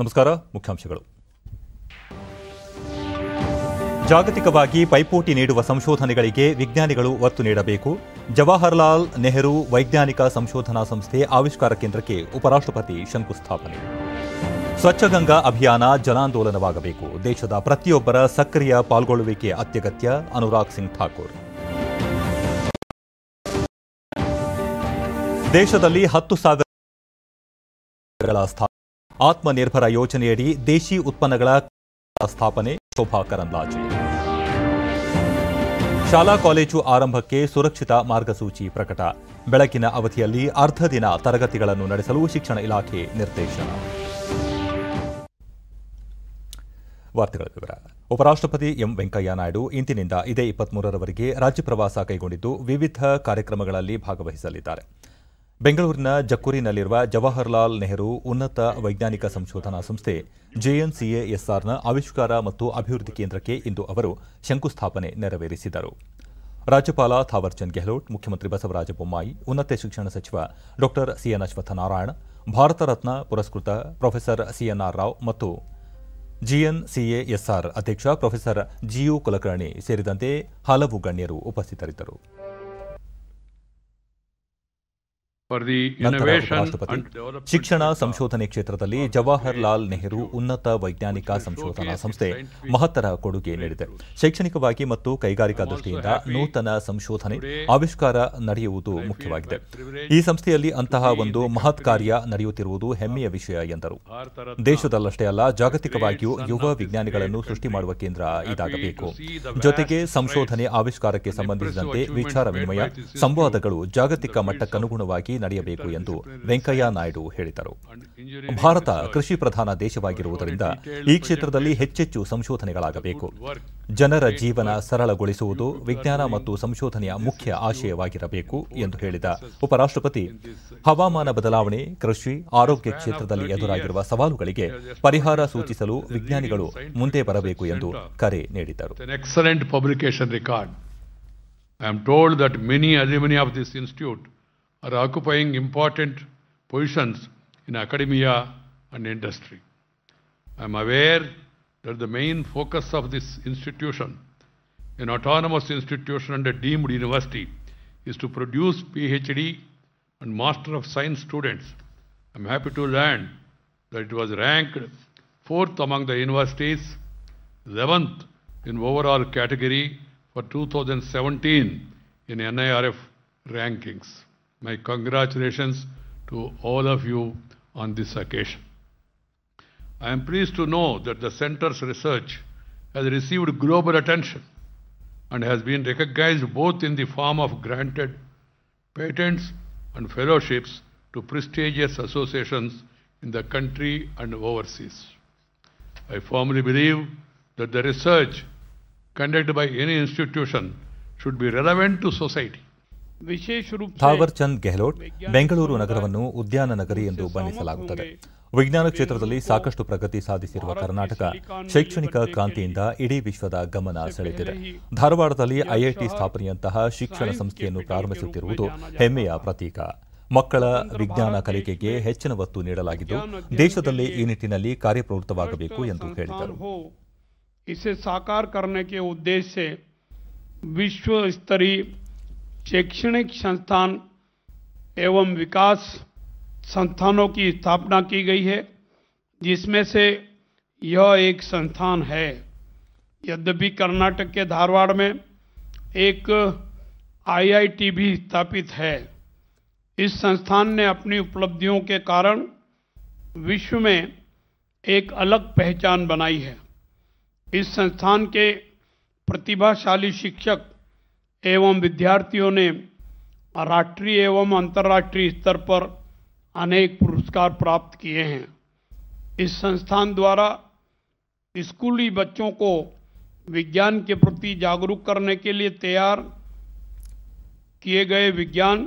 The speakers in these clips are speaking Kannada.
ನಮಸ್ಕಾರ ಮುಖ್ಯಾಂಶಗಳು ಜಾಗತಿಕವಾಗಿ ಪೈಪೋಟಿ ನೀಡುವ ಸಂಶೋಧನೆಗಳಿಗೆ ವಿಜ್ಞಾನಿಗಳು ಒತ್ತು ನೀಡಬೇಕು ಜವಾಹರ್ಲಾಲ್ ನೆಹರು ವೈಜ್ಞಾನಿಕ ಸಂಶೋಧನಾ ಸಂಸ್ಥೆ ಆವಿಷ್ಕಾರ ಕೇಂದ್ರಕ್ಕೆ ಉಪರಾಷ್ಟ್ರಪತಿ ಶಂಕುಸ್ಥಾಪನೆ ಸ್ವಚ್ಛಗಂಗಾ ಅಭಿಯಾನ ಜನಾಂದೋಲನವಾಗಬೇಕು ದೇಶದ ಪ್ರತಿಯೊಬ್ಬರ ಸಕ್ರಿಯ ಪಾಲ್ಗೊಳ್ಳುವಿಕೆ ಅತ್ಯಗತ್ಯ ಅನುರಾಗ್ ಸಿಂಗ್ ಠಾಕೂರ್ ದೇಶದಲ್ಲಿ ಹತ್ತು ಸಾವಿರ ಆತ್ಮನಿರ್ಭರ ಯೋಜನೆಯಡಿ ದೇಶಿ ಉತ್ಪನ್ನಗಳ ಸ್ಥಾಪನೆ ಶೋಭಾ ಕರಂದ್ಲಾಜೆ ಶಾಲಾ ಕಾಲೇಜು ಆರಂಭಕ್ಕೆ ಸುರಕ್ಷಿತ ಮಾರ್ಗಸೂಚಿ ಪ್ರಕಟ ಬೆಳಕಿನ ಅವಧಿಯಲ್ಲಿ ಅರ್ಧ ದಿನ ತರಗತಿಗಳನ್ನು ನಡೆಸಲು ಶಿಕ್ಷಣ ಇಲಾಖೆ ನಿರ್ದೇಶನ ವಾರ್ತೆಗಳ ವಿವರ ಉಪರಾಷ್ಟಪತಿ ಎಂ ವೆಂಕಯ್ಯನಾಯ್ಡು ಇಂದಿನಿಂದ ಇದೇ ಇಪ್ಪತ್ಮೂರರವರೆಗೆ ರಾಜ್ಯ ಪ್ರವಾಸ ಕೈಗೊಂಡಿದ್ದು ವಿವಿಧ ಕಾರ್ಯಕ್ರಮಗಳಲ್ಲಿ ಭಾಗವಹಿಸಲಿದ್ದಾರೆ ಬೆಂಗಳೂರಿನ ಜಕ್ಕುರಿನಲ್ಲಿರುವ ಜವಾಹರ್ಲಾಲ್ ನೆಹರು ಉನ್ನತ ವೈಜ್ಞಾನಿಕ ಸಂಶೋಧನಾ ಸಂಸ್ಥೆ ಜೆಎನ್ಸಿಎಎಸ್ಆರ್ನ ಆವಿಷ್ಕಾರ ಮತ್ತು ಅಭಿವೃದ್ಧಿ ಕೇಂದ್ರಕ್ಕೆ ಇಂದು ಅವರು ಶಂಕುಸ್ಥಾಪನೆ ನೆರವೇರಿಸಿದರು ರಾಜ್ಯಪಾಲ ಥಾವರ್ಚಂದ್ ಗೆಹ್ಲೋಟ್ ಮುಖ್ಯಮಂತ್ರಿ ಬಸವರಾಜ ಬೊಮ್ಮಾಯಿ ಉನ್ನತ ಶಿಕ್ಷಣ ಸಚಿವ ಡಾಕ್ಟರ್ ಸಿಎನ್ ನಾರಾಯಣ ಭಾರತ ರತ್ನ ಪುರಸ್ಕೃತ ಪ್ರೊಫೆಸರ್ ಸಿಎನ್ಆರ್ ರಾವ್ ಮತ್ತು ಜಿಎನ್ಸಿಎಎಸ್ಆರ್ ಅಧ್ಯಕ್ಷ ಪ್ರೊಫೆಸರ್ ಜಿಯು ಕುಲಕರ್ಣಿ ಸೇರಿದಂತೆ ಹಲವು ಗಣ್ಯರು ಉಪಸ್ಥಿತರಿದ್ದರು ನಂತರ ಶಿಕ್ಷಣ ಸಂಶೋಧನೆ ಕ್ಷೇತ್ರದಲ್ಲಿ ಜವಾಹರ್ಲಾಲ್ ನೆಹರು ಉನ್ನತ ವೈಜ್ಞಾನಿಕ ಸಂಶೋಧನಾ ಸಂಸ್ಥೆ ಮಹತ್ತರ ಕೊಡುಗೆ ನೀಡಿದೆ ಶೈಕ್ಷಣಿಕವಾಗಿ ಮತ್ತು ಕೈಗಾರಿಕಾ ದೃಷ್ಟಿಯಿಂದ ನೂತನ ಸಂಶೋಧನೆ ಆವಿಷ್ಕಾರ ನಡೆಯುವುದು ಮುಖ್ಯವಾಗಿದೆ ಈ ಸಂಸ್ಥೆಯಲ್ಲಿ ಅಂತಹ ಒಂದು ಮಹತ್ ಕಾರ್ಯ ನಡೆಯುತ್ತಿರುವುದು ಹೆಮ್ಮೆಯ ವಿಷಯ ಎಂದರು ದೇಶದಲ್ಲಷ್ಟೇ ಅಲ್ಲ ಜಾಗತಿಕವಾಗಿಯೂ ಯುವ ವಿಜ್ಞಾನಿಗಳನ್ನು ಸೃಷ್ಟಿ ಮಾಡುವ ಕೇಂದ್ರ ಇದಾಗಬೇಕು ಜೊತೆಗೆ ಸಂಶೋಧನೆ ಆವಿಷ್ಕಾರಕ್ಕೆ ಸಂಬಂಧಿಸಿದಂತೆ ವಿಚಾರ ವಿನಿಮಯ ಸಂವಾದಗಳು ಜಾಗತಿಕ ಮಟ್ಟಕ್ಕನುಗುಣವಾಗಿ ನಡೆಯಬೇಕು ಎಂದು ವೆಂಕಯ್ಯ ನಾಯ್ಡು ಹೇಳಿದರು ಭಾರತ ಕೃಷಿ ಪ್ರಧಾನ ದೇಶವಾಗಿರುವುದರಿಂದ ಈ ಕ್ಷೇತ್ರದಲ್ಲಿ ಹೆಚ್ಚೆಚ್ಚು ಸಂಶೋಧನೆಗಳಾಗಬೇಕು ಜನರ ಜೀವನ ಸರಳಗೊಳಿಸುವುದು ವಿಜ್ಞಾನ ಮತ್ತು ಸಂಶೋಧನೆಯ ಮುಖ್ಯ ಆಶಯವಾಗಿರಬೇಕು ಎಂದು ಹೇಳಿದ ಉಪರಾಷ್ಟಪತಿ ಹವಾಮಾನ ಬದಲಾವಣೆ ಕೃಷಿ ಆರೋಗ್ಯ ಕ್ಷೇತ್ರದಲ್ಲಿ ಎದುರಾಗಿರುವ ಸವಾಲುಗಳಿಗೆ ಪರಿಹಾರ ಸೂಚಿಸಲು ವಿಜ್ಞಾನಿಗಳು ಮುಂದೆ ಬರಬೇಕು ಎಂದು ಕರೆ ನೀಡಿದರು I are occupying important positions in academia and industry. I am aware that the main focus of this institution, an autonomous institution and a deemed university, is to produce PhD and Master of Science students. I am happy to learn that it was ranked 4th among the universities, 11th in overall category for 2017 in NIRF rankings. My congratulations to all of you on this occasion. I am pleased to know that the center's research has received global attention and has been recognized both in the form of granted patents and fellowships to prestigious associations in the country and overseas. I firmly believe that the research conducted by any institution should be relevant to society Thawar ಚಂದ್ ಗೆಹ್ಲೋಟ್ ಬೆಂಗಳೂರು ನಗರವನ್ನು ಉದ್ಯಾನ ನಗರಿ ಎಂದು ಬಣ್ಣಿಸಲಾಗುತ್ತದೆ ವಿಜ್ಞಾನ ಕ್ಷೇತ್ರದಲ್ಲಿ ಸಾಕಷ್ಟು ಪ್ರಗತಿ ಸಾಧಿಸಿರುವ ಕರ್ನಾಟಕ ಶೈಕ್ಷಣಿಕ ಕ್ರಾಂತಿಯಿಂದ ಇಡೀ ವಿಶ್ವದ ಗಮನ ಸೆಳೆದಿದೆ ಧಾರವಾಡದಲ್ಲಿ ಐಐಟಿ ಸ್ಥಾಪನೆಯಂತಹ ಶಿಕ್ಷಣ ಸಂಸ್ಥೆಯನ್ನು ಪ್ರಾರಂಭಿಸುತ್ತಿರುವುದು ಹೆಮ್ಮೆಯ ಪ್ರತೀಕ ಮಕ್ಕಳ ವಿಜ್ಞಾನ ಕಲಿಕೆಗೆ ಹೆಚ್ಚಿನ ಒತ್ತು ನೀಡಲಾಗಿದ್ದು ದೇಶದಲ್ಲಿ ಈ ನಿಟ್ಟಿನಲ್ಲಿ ಕಾರ್ಯಪ್ರವೃತ್ತವಾಗಬೇಕು ಎಂದು ಹೇಳಿದರು ವಿಶ್ವ शैक्षणिक संस्थान एवं विकास संस्थानों की स्थापना की गई है जिसमें से यह एक संस्थान है यद्यपि कर्नाटक के धारवाड़ में एक आईआईटी भी स्थापित है इस संस्थान ने अपनी उपलब्धियों के कारण विश्व में एक अलग पहचान बनाई है इस संस्थान के प्रतिभाशाली शिक्षक एवं विद्यार्थियों ने राष्ट्रीय एवं अंतर्राष्ट्रीय स्तर पर अनेक पुरस्कार प्राप्त किए हैं इस संस्थान द्वारा स्कूली बच्चों को विज्ञान के प्रति जागरूक करने के लिए तैयार किए गए विज्ञान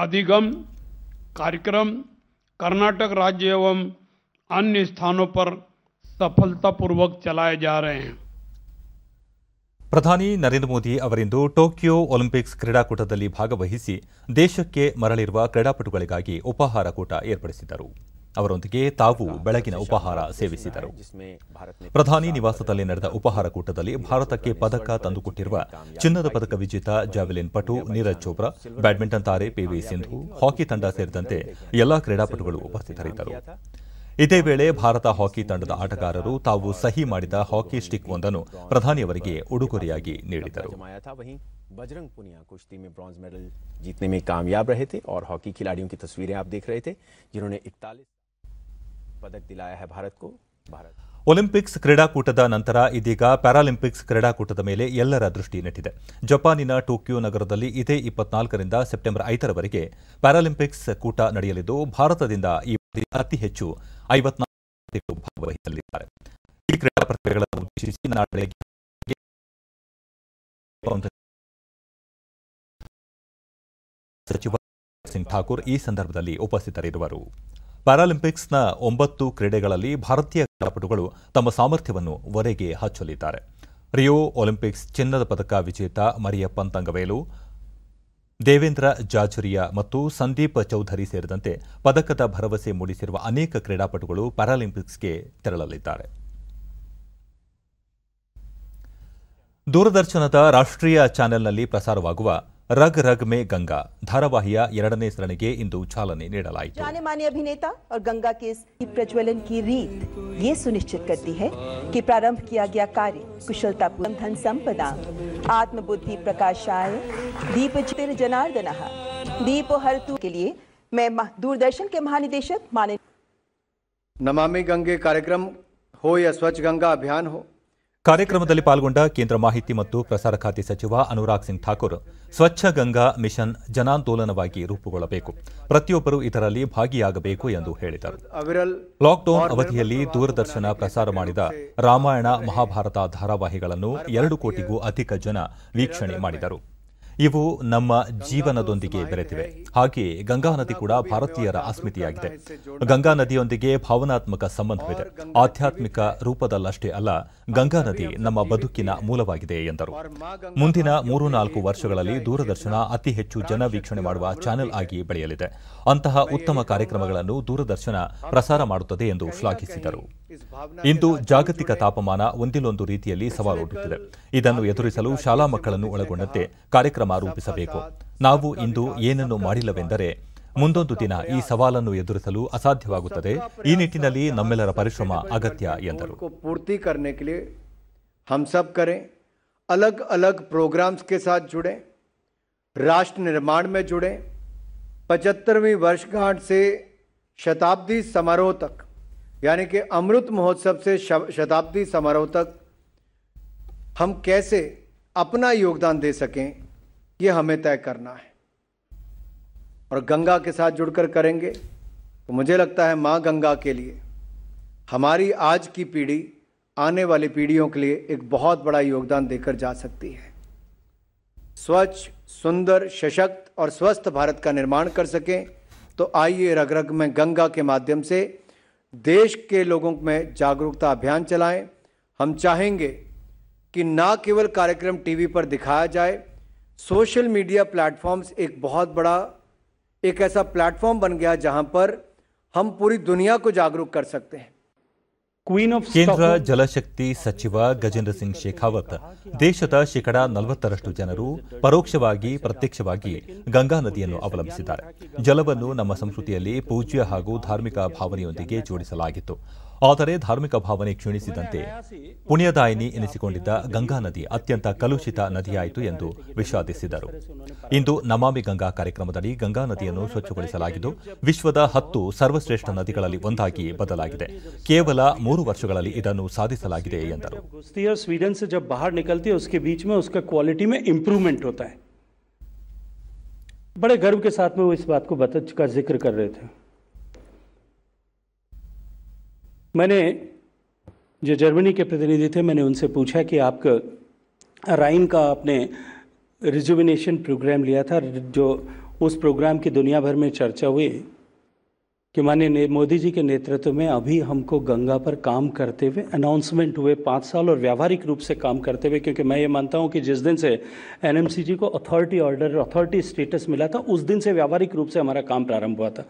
अधिगम कार्यक्रम कर्नाटक राज्य एवं अन्य स्थानों पर सफलतापूर्वक चलाए जा रहे हैं ಪ್ರಧಾನಿ ನರೇಂದ್ರ ಮೋದಿ ಅವರಿಂದು ಟೋಕಿಯೋ ಒಲಿಂಪಿಕ್ಸ್ ಕ್ರೀಡಾಕೂಟದಲ್ಲಿ ಭಾಗವಹಿಸಿ ದೇಶಕ್ಕೆ ಮರಳಿರುವ ಕ್ರೀಡಾಪಟುಗಳಿಗಾಗಿ ಉಪಹಾರ ಕೂಟ ಏರ್ಪಡಿಸಿದ್ದರು ಅವರೊಂದಿಗೆ ತಾವು ಬೆಳಗಿನ ಉಪಹಾರ ಸೇವಿಸಿದರು ಪ್ರಧಾನಿ ನಿವಾಸದಲ್ಲಿ ನಡೆದ ಉಪಹಾರ ಕೂಟದಲ್ಲಿ ಭಾರತಕ್ಕೆ ಪದಕ ತಂದುಕೊಟ್ಟಿರುವ ಚಿನ್ನದ ಪದಕ ವಿಜೇತ ಜಾವೆಲಿನ್ ಪಟು ನೀರಜ್ ಚೋಪ್ರಾ ಬ್ಯಾಡ್ಮಿಂಟನ್ ತಾರೆ ಪಿವಿ ಸಿಂಧು ಹಾಕಿ ತಂಡ ಸೇರಿದಂತೆ ಎಲ್ಲಾ ಕ್ರೀಡಾಪಟುಗಳು ಉಪಸ್ಥಿತರಿದ್ದರು ಇದೇ ವೇಳೆ ಭಾರತ ಹಾಕಿ ತಂಡದ ಆಟಗಾರರು ತಾವು ಸಹಿ ಮಾಡಿದ ಹಾಕಿ ಸ್ಟಿಕ್ ಒಂದನ್ನು ಪ್ರಧಾನಿವರಿಗೆ ಉಡುಗೊರೆಯಾಗಿ ನೀಡಿದರು. बजरंग पुಣ್ಯಾ ಕುಸ್ತಿ ಮೇ ಬ್ರಾನ್ಸ್ ಮೆಡಲ್ ಗೆٹنے ಮೇ ಕಾಮ್ಯಾದ್ رہے۔ ಮತ್ತು ಹಾಕಿ ಖಿಲಾದಿ ಯೋ ಕ ಚಿತ್ರ ನೀವು ನೋಡುತ್ತೆ. جنہوں نے 41 ಪದಕ ದिलाया है भारत को. ओलंपिक ಕ್ರೀಡಾಕೂಟದ ನಂತರ ಇದೀಗ ಪ್ಯಾರಾಲಿಂಪಿಕ್ಸ್ ಕ್ರೀಡಾಕೂಟದ ಮೇಲೆ ಎಲ್ಲರ ದೃಷ್ಟಿ ನೆಟ್ಟಿದೆ. ಜಪಾನಿನ ಟೋಕಿಯೋ ನಗರದಲ್ಲಿ ಇದೇ 24 ರಿಂದ ಸೆಪ್ಟೆಂಬರ್ 5 ರ ವರೆಗೆ ಪ್ಯಾರಾಲಿಂಪಿಕ್ಸ್ ಕೂಟ ನಡೆಯಲಿದೆ. ಭಾರತದಿಂದ ಅತಿ ಹೆಚ್ಚು ಐವತ್ನಾಲ್ಕು ಭಾಗವಹಿಸಲಿದ್ದಾರೆ ಈ ಪ್ರತಿಭೆಗಳನ್ನು ಉದ್ದೇಶಿಸಿ ನಾಳೆ ಸಚಿವ ಸಿಂಗ್ ಠಾಕೂರ್ ಈ ಸಂದರ್ಭದಲ್ಲಿ ಉಪಸ್ಥಿತರಿರುವರು ಪ್ಯಾರಾಲಿಂಪಿಕ್ಸ್ನ ಒಂಬತ್ತು ಕ್ರೀಡೆಗಳಲ್ಲಿ ಭಾರತೀಯ ಕ್ರೀಡಾಪಟುಗಳು ತಮ್ಮ ಸಾಮರ್ಥ್ಯವನ್ನು ಒರೆಗೆ ಹಚ್ಚಲಿದ್ದಾರೆ ರಿಯೋ ಒಲಿಂಪಿಕ್ಸ್ ಚಿನ್ನದ ಪದಕ ವಿಜೇತ ಮರಿಯಪ್ಪನ್ ತಂಗವೇಲು ದೇವೇಂದ್ರ ಜಾಜುರಿಯಾ ಮತ್ತು ಸಂದೀಪ್ ಚೌಧರಿ ಸೇರಿದಂತೆ ಪದಕದ ಭರವಸೆ ಮೂಡಿಸಿರುವ ಅನೇಕ ಕ್ರೀಡಾಪಟುಗಳು ಪ್ಯಾರಾಲಿಂಪಿಕ್ಸ್ಗೆ ತೆರಳಲಿದ್ದಾರೆ ದೂರದರ್ಶನದ ರಾಷ್ಟ್ರೀಯ ಚಾನೆಲ್ನಲ್ಲಿ ಪ್ರಸಾರವಾಗುವ रग रग में गंगा धारावाहिया सरण के चालने जाने माने अभिनेता और गंगा के प्रज्वलन की रीत ये सुनिश्चित करती है कि प्रारंभ किया गया कार्य पूर्ण धन संपदा आत्मबुद्धि प्रकाशाय दीप चिर जनार्दन दीप हर तू के लिए मैं दूरदर्शन के महानिदेशक माने नमामि गंगे कार्यक्रम हो या स्वच्छ गंगा अभियान हो ಕಾರ್ಯಕ್ರಮದಲ್ಲಿ ಪಾಲ್ಗೊಂಡ ಕೇಂದ್ರ ಮಾಹಿತಿ ಮತ್ತು ಪ್ರಸಾರ ಖಾತೆ ಸಚಿವ ಅನುರಾಗ್ ಸಿಂಗ್ ಠಾಕೂರ್ ಸ್ವಚ್ಛ ಗಂಗಾ ಮಿಷನ್ ಜನಾಂದೋಲನವಾಗಿ ರೂಪುಗೊಳ್ಳಬೇಕು ಪ್ರತಿಯೊಬ್ಬರು ಇದರಲ್ಲಿ ಭಾಗಿಯಾಗಬೇಕು ಎಂದು ಹೇಳಿದರು ಲಾಕ್ಡೌನ್ ಅವಧಿಯಲ್ಲಿ ದೂರದರ್ಶನ ಪ್ರಸಾರ ಮಾಡಿದ ರಾಮಾಯಣ ಮಹಾಭಾರತ ಧಾರಾವಾಹಿಗಳನ್ನು ಎರಡು ಕೋಟಿಗೂ ಅಧಿಕ ಜನ ವೀಕ್ಷಣೆ ಮಾಡಿದರು ಇವು ನಮ್ಮ ಜೀವನದೊಂದಿಗೆ ಬೆರೆತಿವೆ ಹಾಗೆಯೇ ಗಂಗಾ ನದಿ ಕೂಡ ಭಾರತೀಯರ ಅಸ್ಮಿತಿಯಾಗಿದೆ ಗಂಗಾ ನದಿಯೊಂದಿಗೆ ಭಾವನಾತ್ಮಕ ಸಂಬಂಧವಿದೆ ಆಧ್ಯಾತ್ಮಿಕ ರೂಪದಲ್ಲಷ್ಟೇ ಅಲ್ಲ ಗಂಗಾ ನದಿ ನಮ್ಮ ಬದುಕಿನ ಮೂಲವಾಗಿದೆ ಎಂದರು ಮುಂದಿನ ಮೂರು ನಾಲ್ಕು ವರ್ಷಗಳಲ್ಲಿ ದೂರದರ್ಶನ ಅತಿ ಹೆಚ್ಚು ಜನ ವೀಕ್ಷಣೆ ಮಾಡುವ ಚಾನೆಲ್ ಆಗಿ ಬೆಳೆಯಲಿದೆ ಅಂತಹ ಉತ್ತಮ ಕಾರ್ಯಕ್ರಮಗಳನ್ನು ದೂರದರ್ಶನ ಪ್ರಸಾರ ಮಾಡುತ್ತದೆ ಎಂದು ಶ್ಲಾಘಿಸಿದರು ಇಂದು ಜಾಗತಿಕ ತಾಪಮಾನ ಒಂದಿಲ್ಲೊಂದು ರೀತಿಯಲ್ಲಿ ಸವಾಲೊಡ್ಡುತ್ತಿದೆ ಇದನ್ನು ಎದುರಿಸಲು ಶಾಲಾ ಮಕ್ಕಳನ್ನು ಒಳಗೊಂಡಂತೆ ಕಾರ್ಯಕ್ರಮ ರೂಪಿಸಬೇಕು ನಾವು ಇಂದು ಏನನ್ನು ಮಾಡಿಲ್ಲವೆಂದರೆ ಮುಂದೊಂದು ದಿನ ಈ ಸವಾಲನ್ನು ಎದುರಿಸಲು ಅಸಾಧ್ಯವಾಗುತ್ತದೆ ಈ ನಿಟ್ಟಿನಲ್ಲಿ ನಮ್ಮೆಲ್ಲರ ಪರಿಶ್ರಮ ಅಗತ್ಯ ಎಂದರು ಪೂರ್ತಿ हम सब करें ಅಲಗ್ अलग ಜುಡೆ ರಾಷ್ಟ್ರ ನಿರ್ಮಾಣ जुड़ें ಜುಡೆ निर्माण में जुड़ें पचहत्तरवीं वर्षगांठ यानी कि अमृत महोत्सव से शताब्दी समारोह तक हम कैसे अपना योगदान दे सकें ये हमें तय करना है और गंगा के साथ जुड़कर करेंगे तो मुझे लगता है माँ गंगा के लिए हमारी आज की पीढ़ी आने वाली पीढ़ियों के लिए एक बहुत बड़ा योगदान देकर जा सकती है स्वच्छ सुंदर सशक्त और स्वस्थ भारत का निर्माण कर सकें तो आइए रग रग में गंगा के माध्यम से देश के लोगों में जागरूकता अभियान चलाएं हम चाहेंगे कि ना केवल कार्यक्रम टीवी पर दिखाया जाए सोशल मीडिया प्लेटफॉर्म्स एक बहुत बड़ा एक ऐसा प्लेटफॉर्म बन गया जहां पर हम पूरी दुनिया को जागरूक कर सकते हैं ಕೇಂದ್ರ ಜಲಶಕ್ತಿ ಸಚಿವ ಗಜೇಂದ್ರ ಸಿಂಗ್ ಶೇಖಾವತ್ ದೇಶದ ಶೇಕಡಾ ನಲವತ್ತರಷ್ಟು ಜನರು ಪರೋಕ್ಷವಾಗಿ ಪ್ರತ್ಯಕ್ಷವಾಗಿ ಗಂಗಾ ನದಿಯನ್ನು ಅವಲಂಬಿಸಿದ್ದಾರೆ ಜಲವನ್ನು ನಮ್ಮ ಸಂಸ್ಕೃತಿಯಲ್ಲಿ ಪೂಜ್ಯ ಹಾಗೂ ಧಾರ್ಮಿಕ ಭಾವನೆಯೊಂದಿಗೆ ಜೋಡಿಸಲಾಗಿತ್ತು ಆದರೆ ಧಾರ್ಮಿಕ ಭಾವನೆ ಕ್ಷೀಣಿಸಿದಂತೆ ಪುಣ್ಯದಾಯಿನಿ ಎನಿಸಿಕೊಂಡಿದ್ದ ಗಂಗಾ ನದಿ ಅತ್ಯಂತ ಕಲುಷಿತ ನದಿಯಾಯಿತು ಎಂದು ವಿಷಾದಿಸಿದರು ಇಂದು ನಮಾಮಿ ಗಂಗಾ ಕಾರ್ಯಕ್ರಮದಡಿ ಗಂಗಾ ನದಿಯನ್ನು ಸ್ವಚ್ಛಗೊಳಿಸಲಾಗಿದ್ದು ವಿಶ್ವದ ಹತ್ತು ಸರ್ವಶ್ರೇಷ್ಠ ನದಿಗಳಲ್ಲಿ ಒಂದಾಗಿ ಬದಲಾಗಿದೆ ಕೇವಲ ಮೂರು ವರ್ಷಗಳಲ್ಲಿ ಇದನ್ನು ಸಾಧಿಸಲಾಗಿದೆ ಎಂದರು बड़े गर्व के साथ में वो इस बात को मैंने जो जर्मनी के प्रतिनिधि थे मैंने उनसे पूछा कि आपका राइन का आपने रिजुविनेशन प्रोग्राम लिया था जो उस प्रोग्राम की दुनिया भर में चर्चा हुई कि माने मोदी जी के नेतृत्व में अभी हमको गंगा पर काम करते हुए अनाउंसमेंट हुए पाँच साल और व्यावहारिक रूप से काम करते हुए क्योंकि मैं ये मानता हूँ कि जिस दिन से एन जी को अथॉरिटी ऑर्डर अथॉरिटी स्टेटस मिला था उस दिन से व्यावहारिक रूप से हमारा काम प्रारंभ हुआ था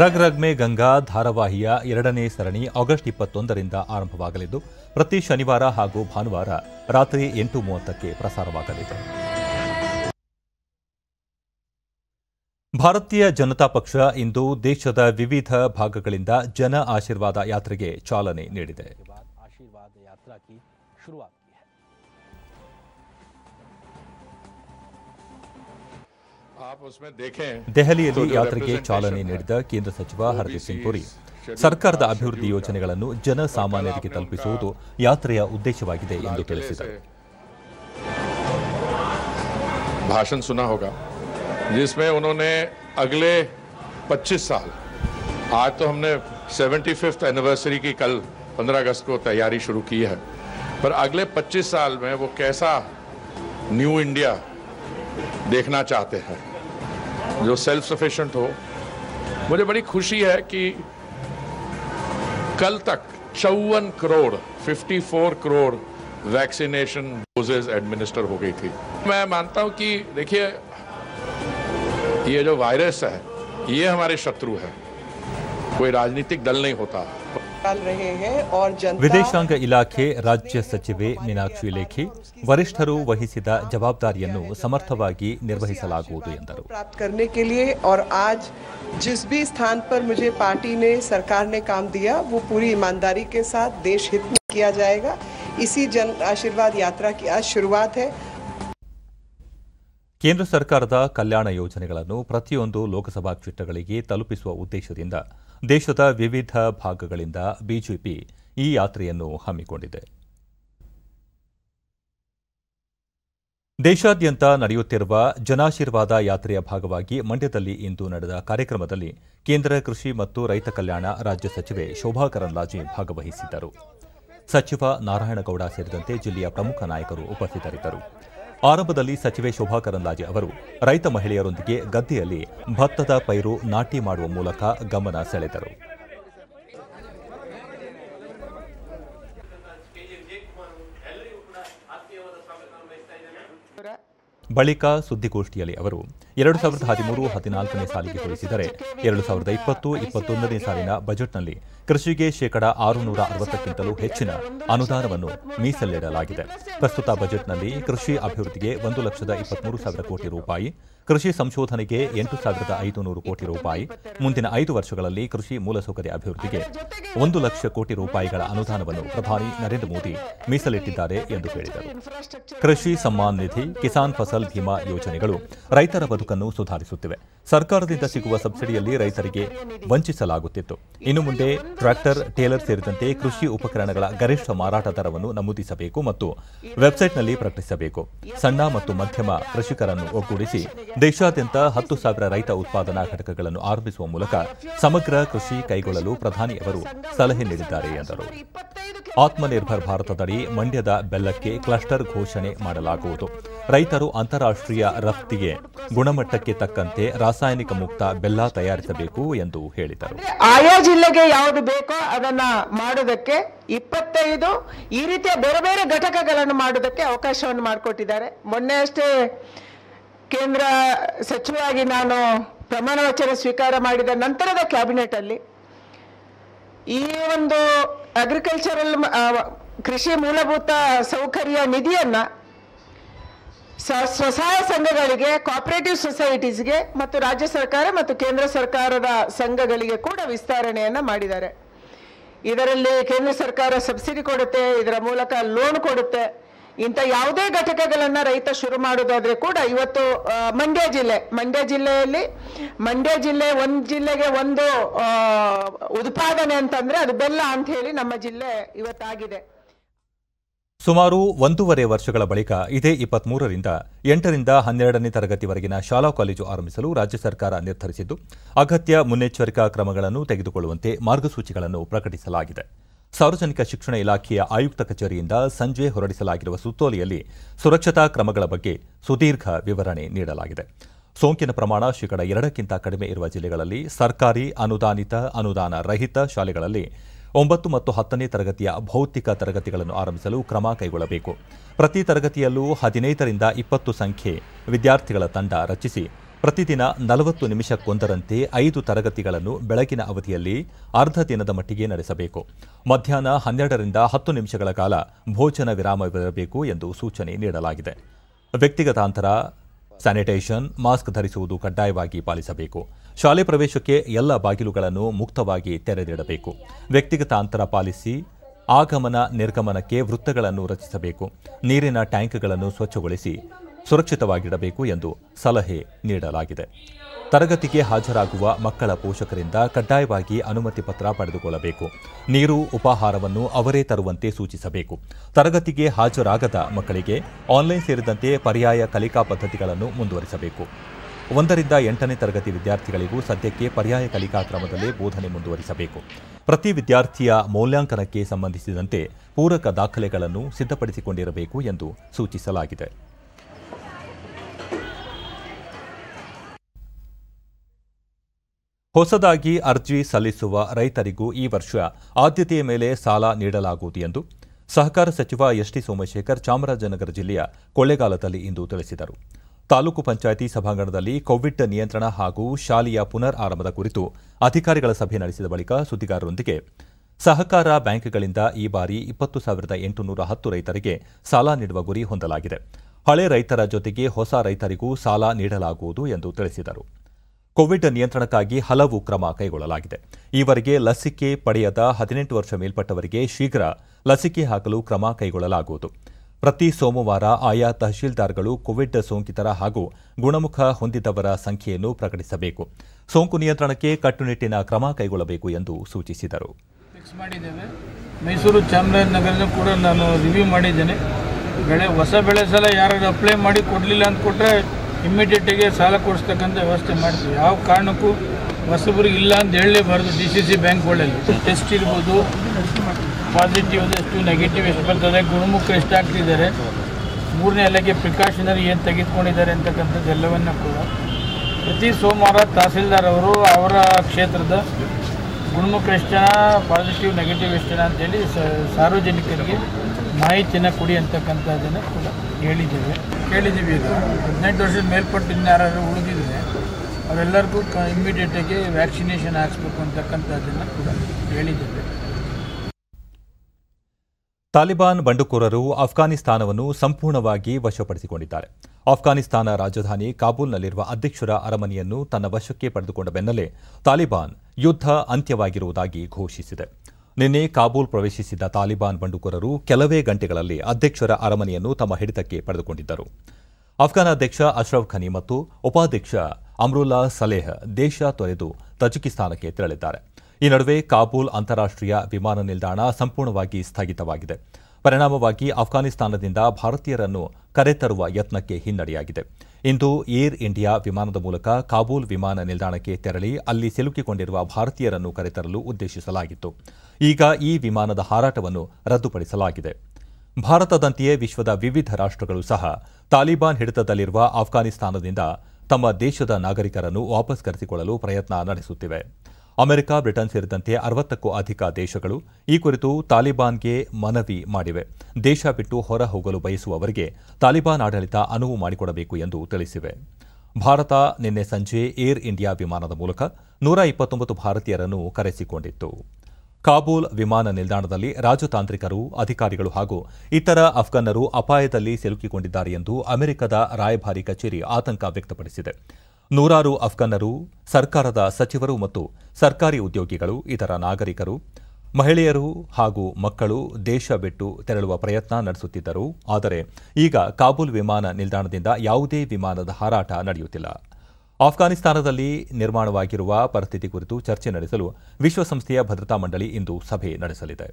ರಗ್ ರಗ್ಮೆ ಗಂಗಾ ಧಾರಾವಾಹಿಯ ಎರಡನೇ ಸರಣಿ ಆಗಸ್ಟ್ ಇಪ್ಪತ್ತೊಂದರಿಂದ ಆರಂಭವಾಗಲಿದ್ದು ಪ್ರತಿ ಶನಿವಾರ ಹಾಗೂ ಭಾನುವಾರ ರಾತ್ರಿ ಎಂಟು ಮೂವತ್ತಕ್ಕೆ ಪ್ರಸಾರವಾಗಲಿದೆ ಭಾರತೀಯ ಜನತಾ ಪಕ್ಷ ಇಂದು ದೇಶದ ವಿವಿಧ ಭಾಗಗಳಿಂದ ಜನ ಆಶೀರ್ವಾದ ಯಾತ್ರೆಗೆ ಚಾಲನೆ ನೀಡಿದೆ ದೆಹಲಿಯಲ್ಲಿ ಯಾತ್ರೆಗೆ ಚಾಲನೆ ನೀಡಿದ ಕೇಂದ್ರ ಸಚಿವ ಹರ್ದೀಪ್ ಸಿಂಗ್ ಪುರಿ ಸರ್ಕಾರದ ಅಭಿವೃದ್ಧಿ ಯೋಜನೆಗಳನ್ನು ಜನಸಾಮಾನ್ಯರಿಗೆ ತಲುಪಿಸುವುದು ಯಾತ್ರೆಯ ಉದ್ದೇಶವಾಗಿದೆ ಎಂದು ತಿಳಿಸಿದರು ಭಾಷಣ ಸುನಾ ಹೋಗ जिसमें उन्होंने अगले 25 साल आज तो हमने सेवेंटी फिफ्थ एनिवर्सरी की कल 15 अगस्त को तैयारी शुरू की है पर अगले 25 साल में वो कैसा न्यू इंडिया देखना चाहते हैं जो सेल्फ सफिशेंट हो मुझे बड़ी खुशी है कि कल तक चौवन crore 54 crore vaccination doses administer हो गई थी मैं मानता हूं कि देखिए ये जो वायरस है ये हमारे शत्रु है कोई राजनीतिक दल नहीं होता डाल रहे हैं और जन विदेशांग इलाखे राज्य सचिव मीनाक्षी लेखी वरिष्ठ वह ಸಮರ್ಥವಾಗಿ समर्थवा निर्वहित प्राप्त करने के लिए और आज जिस भी स्थान पर मुझे पार्टी ने सरकार ने काम दिया वो पूरी ईमानदारी के साथ देश हित में किया जाएगा इसी जन आशीर्वाद यात्रा की आज शुरुआत है ಕೇಂದ್ರ ಸರ್ಕಾರದ ಕಲ್ಯಾಣ ಯೋಜನೆಗಳನ್ನು ಪ್ರತಿಯೊಂದು ಲೋಕಸಭಾ ಕ್ಷೇತ್ರಗಳಿಗೆ ತಲುಪಿಸುವ ಉದ್ದೇಶದಿಂದ ದೇಶದ ವಿವಿಧ ಭಾಗಗಳಿಂದ ಬಿಜೆಪಿ ಈ ಯಾತ್ರೆಯನ್ನು ಹಮ್ಮಿಕೊಂಡಿದೆ ದೇಶಾದ್ಯಂತ ನಡೆಯುತ್ತಿರುವ ಜನಾಶೀರ್ವಾದ ಯಾತ್ರೆಯ ಭಾಗವಾಗಿ ಮಂಡ್ಯದಲ್ಲಿ ಇಂದು ನಡೆದ ಕಾರ್ಯಕ್ರಮದಲ್ಲಿ ಕೇಂದ್ರ ಕೃಷಿ ಮತ್ತು ರೈತ ಕಲ್ಯಾಣ ರಾಜ್ಯ ಸಚಿವೆ ಶೋಭಾ ಕರಂದ್ಲಾಜೆ ಭಾಗವಹಿಸಿದ್ದರು ಸಚಿವ ನಾರಾಯಣಗೌಡ ಸೇರಿದಂತೆ ಜಿಲ್ಲೆಯ ಪ್ರಮುಖ ನಾಯಕರು ಉಪಸ್ಥಿತರಿದ್ದರು ಆರಂಭದಲ್ಲಿ ಸಚಿವೆ ಶೋಭಾ ಕರಂದ್ಲಾಜೆ ಅವರು ರೈತ ಮಹಿಳೆಯರೊಂದಿಗೆ ಗದ್ದೆಯಲ್ಲಿ ಭತ್ತದ ಪೈರು ನಾಟಿ ಮಾಡುವ ಮೂಲಕ ಗಮನ ಸೆಳೆದರು ಬಳಿಕ ಸುದ್ದಿಗೋಷ್ಠಿಯಲ್ಲಿ ಅವರು ಎರಡು ಸಾವಿರದ ಹದಿಮೂರು ಹದಿನಾಲ್ಕನೇ ಸಾಲಿಗೆ ಹೋಲಿಸಿದರೆ ಎರಡು ಸಾವಿರದ ಇಪ್ಪತ್ತು ಇಪ್ಪತ್ತೊಂದನೇ ಸಾಲಿನ ಬಜೆಟ್ನಲ್ಲಿ ಕೃಷಿಗೆ ಶೇಕಡ ನೂರ ಅರವತ್ತಕ್ಕಿಂತಲೂ ಹೆಚ್ಚಿನ ಅನುದಾನವನ್ನು ಮೀಸಲಿಡಲಾಗಿದೆ ಪ್ರಸ್ತುತ ಬಜೆಟ್ನಲ್ಲಿ ಕೃಷಿ ಅಭಿವೃದ್ಧಿಗೆ ಒಂದು ಲಕ್ಷದ ಇಪ್ಪತ್ಮೂರು ಸಾವಿರ ಕೋಟಿ ರೂಪಾಯಿ ಕೃಷಿ ಸಂಶೋಧನೆಗೆ ಎಂಟು ಸಾವಿರದ ನೂರು ಕೋಟಿ ರೂಪಾಯಿ ಮುಂದಿನ ಐದು ವರ್ಷಗಳಲ್ಲಿ ಕೃಷಿ ಮೂಲಸೌಕರ್ಯ ಅಭಿವೃದ್ಧಿಗೆ ಒಂದು ಲಕ್ಷ ಕೋಟಿ ರೂಪಾಯಿಗಳ ಅನುದಾನವನ್ನು ಪ್ರಧಾನಿ ನರೇಂದ್ರ ಮೋದಿ ಮೀಸಲಿಟ್ಟಿದ್ದಾರೆ ಎಂದು ಹೇಳಿದರು ಕೃಷಿ ಸಮ್ಮಾನ್ ನಿಧಿ ಕಿಸಾನ್ ಫಸಲ್ ಭೀಮಾ ಯೋಜನೆಗಳು ರೈತರ ಬದುಕನ್ನು ಸುಧಾರಿಸುತ್ತಿವೆ ಸರ್ಕಾರದಿಂದ ಸಿಗುವ ಸಬ್ಸಿಡಿಯಲ್ಲಿ ರೈತರಿಗೆ ವಂಚಿಸಲಾಗುತ್ತಿತ್ತು ಇನ್ನು ಮುಂದೆ ಟ್ರಾಕ್ಟರ್ ಟೇಲರ್ ಸೇರಿದಂತೆ ಕೃಷಿ ಉಪಕರಣಗಳ ಗರಿಷ್ಠ ಮಾರಾಟ ದರವನ್ನು ನಮೂದಿಸಬೇಕು ಮತ್ತು ವೆಬ್ಸೈಟ್ನಲ್ಲಿ ಪ್ರಕಟಿಸಬೇಕು ಸಣ್ಣ ಮತ್ತು ಮಧ್ಯಮ ಕೃಷಿಕರನ್ನು ಒಗ್ಗೂಡಿಸಿ ದೇಶಾದ್ಯಂತ ಹತ್ತು ಸಾವಿರ ರೈತ ಉತ್ಪಾದನಾ ಘಟಕಗಳನ್ನು ಆರಂಭಿಸುವ ಮೂಲಕ ಸಮಗ್ರ ಕೃಷಿ ಕೈಗೊಳ್ಳಲು ಪ್ರಧಾನಿ ಅವರು ಸಲಹೆ ನೀಡಿದ್ದಾರೆ ಎಂದರು ಆತ್ಮನಿರ್ಭರ್ ಭಾರತದಡಿ ಮಂಡ್ಯದ ಬೆಲ್ಲಕ್ಕೆ ಕ್ಲಸ್ಟರ್ ಘೋಷಣೆ ಮಾಡಲಾಗುವುದು ರೈತರು ಅಂತಾರಾಷ್ಟ್ರೀಯ ರಫ್ತಿಗೆ ಗುಣಮಟ್ಟಕ್ಕೆ ತಕ್ಕಂತೆ ರಾಸಾಯನಿಕ ಮುಕ್ತ ಬೆಲ್ಲ ತಯಾರಿಸಬೇಕು ಎಂದು ಹೇಳಿದರು ಆಯಾ ಜಿಲ್ಲೆಗೆ ಯಾವುದು ಬೇಕೋ ಅದನ್ನ ಮಾಡುವುದಕ್ಕೆ ಇಪ್ಪತ್ತೈದು ಈ ರೀತಿಯ ಬೇರೆ ಬೇರೆ ಘಟಕಗಳನ್ನು ಮಾಡುವುದಕ್ಕೆ ಅವಕಾಶವನ್ನು ಮಾಡಿಕೊಟ್ಟಿದ್ದಾರೆ ಮೊನ್ನೆ ಅಷ್ಟೇ ಕೇಂದ್ರ ಸಚಿವರಾಗಿ ನಾನು ಪ್ರಮಾಣ ವಚನ ಸ್ವೀಕಾರ ಮಾಡಿದ ನಂತರದ ಕ್ಯಾಬಿನೆಟ್ ಅಲ್ಲಿ ಈ ಒಂದು ಅಗ್ರಿಕಲ್ಚರಲ್ ಕೃಷಿ ಮೂಲಭೂತ ಸೌಕರ್ಯ ನಿಧಿಯನ್ನು ಸ್ವಸಹಾಯ ಸಂಘಗಳಿಗೆ ಕೋಆಪರೇಟಿವ್ ಸೊಸೈಟೀಸ್ಗೆ ಮತ್ತು ರಾಜ್ಯ ಸರ್ಕಾರ ಮತ್ತು ಕೇಂದ್ರ ಸರ್ಕಾರದ ಸಂಘಗಳಿಗೆ ಕೂಡ ವಿಸ್ತರಣೆಯನ್ನು ಮಾಡಿದ್ದಾರೆ ಇದರಲ್ಲಿ ಕೇಂದ್ರ ಸರ್ಕಾರ ಸಬ್ಸಿಡಿ ಕೊಡುತ್ತೆ ಇದರ ಮೂಲಕ ಲೋನ್ ಕೊಡುತ್ತೆ ಇಂಥ ಯಾವುದೇ ಘಟಕಗಳನ್ನ ರೈತ ಶುರು ಮಾಡೋದಾದ್ರೆ ಕೂಡ ಇವತ್ತು ಮಂಡ್ಯ ಜಿಲ್ಲೆ ಮಂಡ್ಯ ಜಿಲ್ಲೆಯಲ್ಲಿ ಮಂಡ್ಯ ಜಿಲ್ಲೆ ಒಂದು ಜಿಲ್ಲೆಗೆ ಒಂದು ಉತ್ಪಾದನೆ ಅಂತಂದ್ರೆ ಅದು ಬೆಲ್ಲ ಅಂತ ಹೇಳಿ ನಮ್ಮ ಜಿಲ್ಲೆ ಇವತ್ತಾಗಿದೆ ಸುಮಾರು ಒಂದೂವರೆ ವರ್ಷಗಳ ಬಳಿಕ ಇದೇ ಇಪ್ಪತ್ಮೂರರಿಂದ ಎಂಟರಿಂದ ಹನ್ನೆರಡನೇ ತರಗತಿವರೆಗಿನ ಶಾಲಾ ಕಾಲೇಜು ಆರಂಭಿಸಲು ರಾಜ್ಯ ಸರ್ಕಾರ ನಿರ್ಧರಿಸಿದ್ದು ಅಗತ್ಯ ಮುನ್ನೆಚ್ಚರಿಕಾ ಕ್ರಮಗಳನ್ನು ತೆಗೆದುಕೊಳ್ಳುವಂತೆ ಮಾರ್ಗಸೂಚಿಗಳನ್ನು ಪ್ರಕಟಿಸಲಾಗಿದೆ ಸಾರ್ವಜನಿಕ ಶಿಕ್ಷಣ ಇಲಾಖೆಯ ಆಯುಕ್ತ ಕಚೇರಿಯಿಂದ ಸಂಜೆ ಹೊರಡಿಸಲಾಗಿರುವ ಸುತ್ತೋಲೆಯಲ್ಲಿ ಸುರಕ್ಷತಾ ಕ್ರಮಗಳ ಬಗ್ಗೆ ಸುದೀರ್ಘ ವಿವರಣೆ ನೀಡಲಾಗಿದೆ ಸೋಂಕಿನ ಪ್ರಮಾಣ ಶೇಕಡ ಎರಡಕ್ಕಿಂತ ಕಡಿಮೆ ಇರುವ ಜಿಲ್ಲೆಗಳಲ್ಲಿ ಸರ್ಕಾರಿ ಅನುದಾನಿತ ಅನುದಾನ ರಹಿತ ಶಾಲೆಗಳಲ್ಲಿ ಒಂಬತ್ತು ಮತ್ತು ಹತ್ತನೇ ತರಗತಿಯ ಭೌತಿಕ ತರಗತಿಗಳನ್ನು ಆರಂಭಿಸಲು ಕ್ರಮ ಕೈಗೊಳ್ಳಬೇಕು ಪ್ರತಿ ತರಗತಿಯಲ್ಲೂ ಹದಿನೈದರಿಂದ ಇಪ್ಪತ್ತು ಸಂಖ್ಯೆ ವಿದ್ಯಾರ್ಥಿಗಳ ತಂಡ ರಚಿಸಿ ಪ್ರತಿದಿನ ನಲವತ್ತು ನಿಮಿಷಕ್ಕೊಂದರಂತೆ ಐದು ತರಗತಿಗಳನ್ನು ಬೆಳಗಿನ ಅವಧಿಯಲ್ಲಿ ಅರ್ಧ ದಿನದ ಮಟ್ಟಿಗೆ ನಡೆಸಬೇಕು ಮಧ್ಯಾಹ್ನ ಹನ್ನೆರಡರಿಂದ ಹತ್ತು ನಿಮಿಷಗಳ ಕಾಲ ಭೋಜನ ವಿರಾಮವಿರಬೇಕು ಎಂದು ಸೂಚನೆ ನೀಡಲಾಗಿದೆ ವ್ಯಕ್ತಿಗತ ಅಂತರ ಸ್ಯಾನಿಟೇಷನ್ ಮಾಸ್ಕ್ ಧರಿಸುವುದು ಕಡ್ಡಾಯವಾಗಿ ಪಾಲಿಸಬೇಕು ಶಾಲೆ ಪ್ರವೇಶಕ್ಕೆ ಎಲ್ಲ ಬಾಗಿಲುಗಳನ್ನು ಮುಕ್ತವಾಗಿ ತೆರೆದಿಡಬೇಕು ವ್ಯಕ್ತಿಗತ ಅಂತರ ಪಾಲಿಸಿ ಆಗಮನ ನಿರ್ಗಮನಕ್ಕೆ ವೃತ್ತಗಳನ್ನು ರಚಿಸಬೇಕು ನೀರಿನ ಟ್ಯಾಂಕ್ಗಳನ್ನು ಸ್ವಚ್ಛಗೊಳಿಸಿ ಸುರಕ್ಷಿತವಾಗಿಡಬೇಕು ಎಂದು ಸಲಹೆ ನೀಡಲಾಗಿದೆ ತರಗತಿಗೆ ಹಾಜರಾಗುವ ಮಕ್ಕಳ ಪೋಷಕರಿಂದ ಕಡ್ಡಾಯವಾಗಿ ಅನುಮತಿ ಪತ್ರ ಪಡೆದುಕೊಳ್ಳಬೇಕು ನೀರು ಉಪಾಹಾರವನ್ನು ಅವರೇ ತರುವಂತೆ ಸೂಚಿಸಬೇಕು ತರಗತಿಗೆ ಹಾಜರಾಗದ ಮಕ್ಕಳಿಗೆ ಆನ್ಲೈನ್ ಸೇರಿದಂತೆ ಪರ್ಯಾಯ ಕಲಿಕಾ ಪದ್ಧತಿಗಳನ್ನು ಮುಂದುವರಿಸಬೇಕು ಒಂದರಿಂದ ಎಂಟನೇ ತರಗತಿ ವಿದ್ಯಾರ್ಥಿಗಳಿಗೂ ಸದ್ಯಕ್ಕೆ ಪರ್ಯಾಯ ಕಲಿಕಾ ಕ್ರಮದಲ್ಲಿ ಬೋಧನೆ ಮುಂದುವರಿಸಬೇಕು ಪ್ರತಿ ವಿದ್ಯಾರ್ಥಿಯ ಮೌಲ್ಯಾಂಕನಕ್ಕೆ ಸಂಬಂಧಿಸಿದಂತೆ ಪೂರಕ ದಾಖಲೆಗಳನ್ನು ಸಿದ್ಧಪಡಿಸಿಕೊಂಡಿರಬೇಕು ಎಂದು ಸೂಚಿಸಲಾಗಿದೆ ಹೊಸದಾಗಿ ಅರ್ಜಿ ಸಲ್ಲಿಸುವ ರೈತರಿಗೂ ಈ ವರ್ಷ ಆದ್ಯತೆಯ ಮೇಲೆ ಸಾಲ ನೀಡಲಾಗುವುದು ಎಂದು ಸಹಕಾರ ಸಚಿವ ಟಿ ಸೋಮಶೇಖರ್ ಚಾಮರಾಜನಗರ ಜಿಲ್ಲೆಯ ಕೊಳ್ಳೇಗಾಲದಲ್ಲಿ ಇಂದು ತಿಳಿಸಿದರು ತಾಲೂಕು ಪಂಚಾಯಿತಿ ಸಭಾಂಗಣದಲ್ಲಿ ಕೋವಿಡ್ ನಿಯಂತ್ರಣ ಹಾಗೂ ಶಾಲೆಯ ಪುನರ್ ಆರಂಭದ ಕುರಿತು ಅಧಿಕಾರಿಗಳ ಸಭೆ ನಡೆಸಿದ ಬಳಿಕ ಸುದ್ದಿಗಾರರೊಂದಿಗೆ ಸಹಕಾರ ಬ್ಯಾಂಕ್ಗಳಿಂದ ಈ ಬಾರಿ ಇಪ್ಪತ್ತು ಸಾವಿರದ ಎಂಟುನೂರ ಹತ್ತು ರೈತರಿಗೆ ಸಾಲ ನೀಡುವ ಗುರಿ ಹೊಂದಲಾಗಿದೆ ಹಳೆ ರೈತರ ಜೊತೆಗೆ ಹೊಸ ರೈತರಿಗೂ ಸಾಲ ನೀಡಲಾಗುವುದು ಎಂದು ತಿಳಿಸಿದರು ಕೋವಿಡ್ ನಿಯಂತ್ರಣಕ್ಕಾಗಿ ಹಲವು ಕ್ರಮ ಕೈಗೊಳ್ಳಲಾಗಿದೆ ಈವರೆಗೆ ಲಸಿಕೆ ಪಡೆಯದ ಹದಿನೆಂಟು ವರ್ಷ ಮೇಲ್ಪಟ್ಟವರಿಗೆ ಶೀಘ್ರ ಲಸಿಕೆ ಹಾಕಲು ಕ್ರಮ ಕೈಗೊಳ್ಳಲಾಗುವುದು ಪ್ರತಿ ಸೋಮವಾರ ಆಯಾ ತಹಶೀಲ್ದಾರ್ಗಳು ಕೋವಿಡ್ ಸೋಂಕಿತರ ಹಾಗೂ ಗುಣಮುಖ ಹೊಂದಿದವರ ಸಂಖ್ಯೆಯನ್ನು ಪ್ರಕಟಿಸಬೇಕು ಸೋಂಕು ನಿಯಂತ್ರಣಕ್ಕೆ ಕಟ್ಟುನಿಟ್ಟಿನ ಕ್ರಮ ಕೈಗೊಳ್ಳಬೇಕು ಎಂದು ಸೂಚಿಸಿದರು ಮೈಸೂರು ಕೂಡ ನಾನು ರಿವ್ಯೂ ಮಾಡಿದ್ದೇನೆ ಬೆಳೆ ಹೊಸ ಬೆಳೆ ಸಲ ಅಪ್ಲೈ ಮಾಡಿ ಕೊಡಲಿಲ್ಲ ಅಂತ ಇಮ್ಮಿಡಿಯೇಟಾಗಿ ಸಾಲ ಕೊಡಿಸ್ತಕ್ಕಂಥ ವ್ಯವಸ್ಥೆ ಮಾಡ್ತೀವಿ ಯಾವ ಕಾರಣಕ್ಕೂ ಹೊಸಬ್ರಿಗೆ ಇಲ್ಲ ಅಂತ ಹೇಳಲೇಬಾರ್ದು ಡಿ ಸಿ ಸಿ ಬ್ಯಾಂಕ್ಗಳಲ್ಲಿ ಟೆಸ್ಟ್ ಇರ್ಬೋದು ಪಾಸಿಟಿವ್ ಎಷ್ಟು ನೆಗೆಟಿವ್ ಎಷ್ಟು ಬರ್ತದೆ ಗುಣಮುಖ ಎಷ್ಟಾಗ್ತಿದ್ದಾರೆ ಮೂರನೇ ಅಲೆಗೆ ಪ್ರಿಕಾಷನರಿ ಏನು ತೆಗೆದುಕೊಂಡಿದ್ದಾರೆ ಅಂತಕ್ಕಂಥದ್ದೆಲ್ಲವನ್ನೂ ಕೂಡ ಪ್ರತಿ ಸೋಮವಾರ ತಹಸೀಲ್ದಾರ್ ಅವರು ಅವರ ಕ್ಷೇತ್ರದ ಗುಣಮುಖ ಎಷ್ಟನ ಪಾಸಿಟಿವ್ ನೆಗೆಟಿವ್ ಎಷ್ಟನ ಅಂತೇಳಿ ಸಾರ್ವಜನಿಕರಿಗೆ ಮಾಹಿತಿಯನ್ನು ಕೊಡಿ ಅಂತಕ್ಕಂಥದ್ದನ್ನು ಕೂಡ ಹೇಳಿದ್ದೇವೆ ಕೇಳಿದ್ದೀವಿ ಇದು ಹದಿನೆಂಟು ವರ್ಷದ ಮೇಲ್ಪಟ್ಟು ಇನ್ಯಾರು ಉಳಿದಿದ್ರೆ ಅವೆಲ್ಲರಿಗೂ ಕ ಇಮ್ಮಿಡಿಯೇಟಾಗಿ ವ್ಯಾಕ್ಸಿನೇಷನ್ ಹಾಕ್ಸ್ಬೇಕು ಅಂತಕ್ಕಂಥದ್ದನ್ನು ಕೂಡ ಹೇಳಿದ್ದೇವೆ ತಾಲಿಬಾನ್ ಬಂಡುಕೋರರು ಅಫ್ಘಾನಿಸ್ತಾನವನ್ನು ಸಂಪೂರ್ಣವಾಗಿ ವಶಪಡಿಸಿಕೊಂಡಿದ್ದಾರೆ ಅಫ್ಘಾನಿಸ್ತಾನ ರಾಜಧಾನಿ ಕಾಬೂಲ್ನಲ್ಲಿರುವ ಅಧ್ಯಕ್ಷರ ಅರಮನೆಯನ್ನು ತನ್ನ ವಶಕ್ಕೆ ಪಡೆದುಕೊಂಡ ಬೆನ್ನಲ್ಲೇ ತಾಲಿಬಾನ್ ಯುದ್ಧ ಅಂತ್ಯವಾಗಿರುವುದಾಗಿ ಘೋಷಿಸಿದೆ ನಿನ್ನೆ ಕಾಬೂಲ್ ಪ್ರವೇಶಿಸಿದ ತಾಲಿಬಾನ್ ಬಂಡುಕೋರರು ಕೆಲವೇ ಗಂಟೆಗಳಲ್ಲಿ ಅಧ್ಯಕ್ಷರ ಅರಮನೆಯನ್ನು ತಮ್ಮ ಹಿಡಿತಕ್ಕೆ ಪಡೆದುಕೊಂಡಿದ್ದರು ಅಫ್ಘಾನ್ ಅಧ್ಯಕ್ಷ ಅಶ್ರಫ್ ಖನಿ ಮತ್ತು ಉಪಾಧ್ಯಕ್ಷ ಅಮ್ರುಲ್ಲಾ ಸಲೇಹ್ ದೇಶ ತೊರೆದು ತಜಿಕಿಸ್ತಾನಕ್ಕೆ ತೆರಳಿದ್ದಾರೆ ಈ ನಡುವೆ ಕಾಬೂಲ್ ಅಂತಾರಾಷ್ಟ್ರೀಯ ವಿಮಾನ ನಿಲ್ದಾಣ ಸಂಪೂರ್ಣವಾಗಿ ಸ್ಥಗಿತವಾಗಿದೆ ಪರಿಣಾಮವಾಗಿ ಅಫ್ಘಾನಿಸ್ತಾನದಿಂದ ಭಾರತೀಯರನ್ನು ಕರೆತರುವ ಯತ್ನಕ್ಕೆ ಹಿನ್ನಡೆಯಾಗಿದೆ ಇಂದು ಏರ್ ಇಂಡಿಯಾ ವಿಮಾನದ ಮೂಲಕ ಕಾಬೂಲ್ ವಿಮಾನ ನಿಲ್ದಾಣಕ್ಕೆ ತೆರಳಿ ಅಲ್ಲಿ ಸಿಲುಕಿಕೊಂಡಿರುವ ಭಾರತೀಯರನ್ನು ಕರೆತರಲು ಉದ್ದೇಶಿಸಲಾಗಿತ್ತು ಈಗ ಈ ವಿಮಾನದ ಹಾರಾಟವನ್ನು ರದ್ದುಪಡಿಸಲಾಗಿದೆ ಭಾರತದಂತೆಯೇ ವಿಶ್ವದ ವಿವಿಧ ರಾಷ್ಟ್ರಗಳು ಸಹ ತಾಲಿಬಾನ್ ಹಿಡಿತದಲ್ಲಿರುವ ಅಫ್ಘಾನಿಸ್ತಾನದಿಂದ ತಮ್ಮ ದೇಶದ ನಾಗರಿಕರನ್ನು ವಾಪಸ್ ಕರೆಸಿಕೊಳ್ಳಲು ಪ್ರಯತ್ನ ನಡೆಸುತ್ತಿವೆ ಅಮೆರಿಕ ಬ್ರಿಟನ್ ಸೇರಿದಂತೆ ಅರವತ್ತಕ್ಕೂ ಅಧಿಕ ದೇಶಗಳು ಈ ಕುರಿತು ತಾಲಿಬಾನ್ಗೆ ಮನವಿ ಮಾಡಿವೆ ದೇಶ ಬಿಟ್ಟು ಹೊರ ಹೋಗಲು ಬಯಸುವವರಿಗೆ ತಾಲಿಬಾನ್ ಆಡಳಿತ ಅನುವು ಮಾಡಿಕೊಡಬೇಕು ಎಂದು ತಿಳಿಸಿವೆ ಭಾರತ ನಿನ್ನೆ ಸಂಜೆ ಏರ್ ಇಂಡಿಯಾ ವಿಮಾನದ ಮೂಲಕ ನೂರ ಇಪ್ಪತ್ತೊಂಬತ್ತು ಭಾರತೀಯರನ್ನು ಕರೆಸಿಕೊಂಡಿತ್ತು ಕಾಬೂಲ್ ವಿಮಾನ ನಿಲ್ದಾಣದಲ್ಲಿ ರಾಜತಾಂತ್ರಿಕರು ಅಧಿಕಾರಿಗಳು ಹಾಗೂ ಇತರ ಅಫ್ಘನ್ನರು ಅಪಾಯದಲ್ಲಿ ಸಿಲುಕಿಕೊಂಡಿದ್ದಾರೆ ಎಂದು ಅಮೆರಿಕದ ರಾಯಭಾರಿ ಕಚೇರಿ ಆತಂಕ ವ್ಯಕ್ತಪಡಿಸಿದೆ ನೂರಾರು ಅಫ್ಘಾನರು ಸರ್ಕಾರದ ಸಚಿವರು ಮತ್ತು ಸರ್ಕಾರಿ ಉದ್ಯೋಗಿಗಳು ಇತರ ನಾಗರಿಕರು ಮಹಿಳೆಯರು ಹಾಗೂ ಮಕ್ಕಳು ದೇಶ ಬಿಟ್ಟು ತೆರಳುವ ಪ್ರಯತ್ನ ನಡೆಸುತ್ತಿದ್ದರು ಆದರೆ ಈಗ ಕಾಬೂಲ್ ವಿಮಾನ ನಿಲ್ದಾಣದಿಂದ ಯಾವುದೇ ವಿಮಾನದ ಹಾರಾಟ ನಡೆಯುತ್ತಿಲ್ಲ ಆಫ್ಘಾನಿಸ್ತಾನದಲ್ಲಿ ನಿರ್ಮಾಣವಾಗಿರುವ ಪರಿಸ್ಥಿತಿ ಕುರಿತು ಚರ್ಚೆ ನಡೆಸಲು ವಿಶ್ವಸಂಸ್ಥೆಯ ಭದ್ರತಾ ಮಂಡಳಿ ಇಂದು ಸಭೆ ನಡೆಸಲಿದೆ